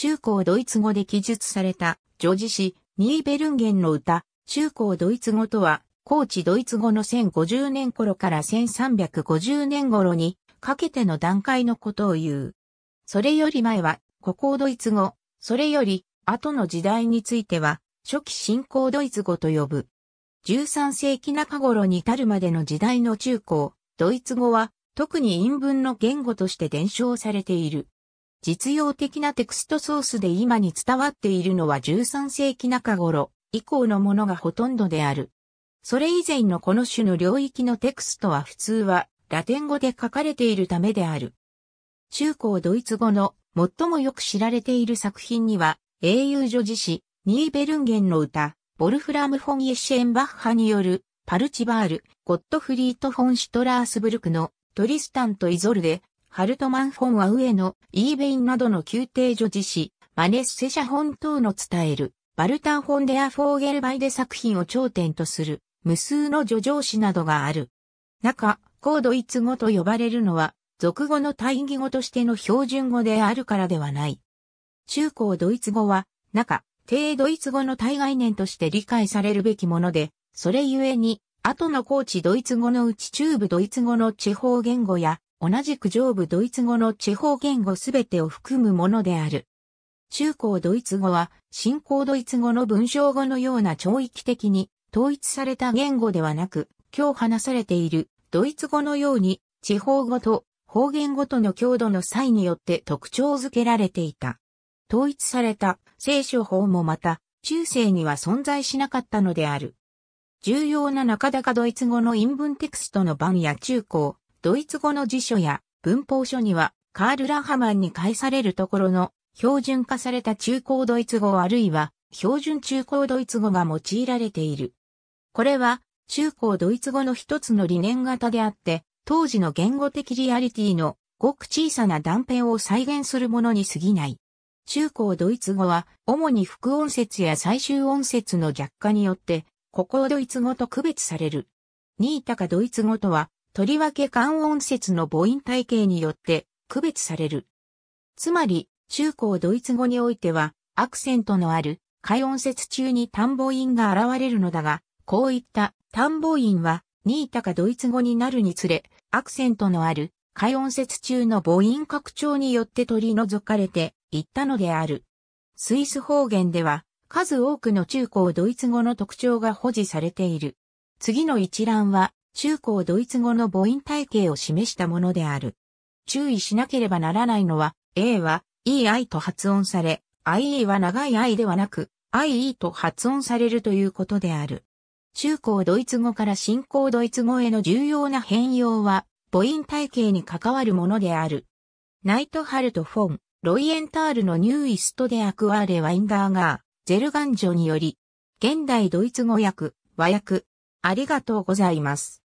中高ドイツ語で記述された、女児詩、ニーベルンゲンの歌、中高ドイツ語とは、高知ドイツ語の1050年頃から1350年頃に、かけての段階のことを言う。それより前は、古高ドイツ語、それより、後の時代については、初期新興ドイツ語と呼ぶ。13世紀中頃に至るまでの時代の中高、ドイツ語は、特に陰文の言語として伝承されている。実用的なテクストソースで今に伝わっているのは13世紀中頃以降のものがほとんどである。それ以前のこの種の領域のテクストは普通はラテン語で書かれているためである。中高ドイツ語の最もよく知られている作品には英雄女子史、ニーベルンゲンの歌、ボルフラム・フォン・イェシェンバッハによるパルチバール、ゴットフリート・フォン・シュトラースブルクのトリスタンとイゾルで、ハルトマンフォンは上野、イーベインなどの宮廷女子誌、マネッセ社本等の伝える、バルタンフォンデアフォーゲルバイデ作品を頂点とする、無数の叙情詩などがある。中、高ドイツ語と呼ばれるのは、俗語の対義語としての標準語であるからではない。中高ドイツ語は、中、低ドイツ語の対概念として理解されるべきもので、それゆえに、後の高知ドイツ語のうち中部ドイツ語の地方言語や、同じく上部ドイツ語の地方言語すべてを含むものである。中高ドイツ語は、新高ドイツ語の文章語のような超域的に統一された言語ではなく、今日話されているドイツ語のように地方語と方言語との強度の際によって特徴づけられていた。統一された聖書法もまた中世には存在しなかったのである。重要な中高ドイツ語の陰文テクストの版や中高ドイツ語の辞書や文法書にはカール・ラハマンに返されるところの標準化された中高ドイツ語あるいは標準中高ドイツ語が用いられている。これは中高ドイツ語の一つの理念型であって、当時の言語的リアリティのごく小さな断片を再現するものに過ぎない。中高ドイツ語は主に副音節や最終音節の弱化によって、古高ドイツ語と区別される。ニータカドイツ語とはとりわけ関音節の母音体系によって区別される。つまり、中高ドイツ語においては、アクセントのある、開音節中に単母音が現れるのだが、こういった単母音は、ニータかドイツ語になるにつれ、アクセントのある、開音節中の母音拡張によって取り除かれていったのである。スイス方言では、数多くの中高ドイツ語の特徴が保持されている。次の一覧は、中高ドイツ語の母音体系を示したものである。注意しなければならないのは、A は EI と発音され、IE は長い I ではなく、IE と発音されるということである。中高ドイツ語から新高ドイツ語への重要な変容は、母音体系に関わるものである。ナイトハルト・フォン、ロイエンタールのニューイストでアクアーレ・ワインダーガー、ゼルガンジョにより、現代ドイツ語訳、和訳、ありがとうございます。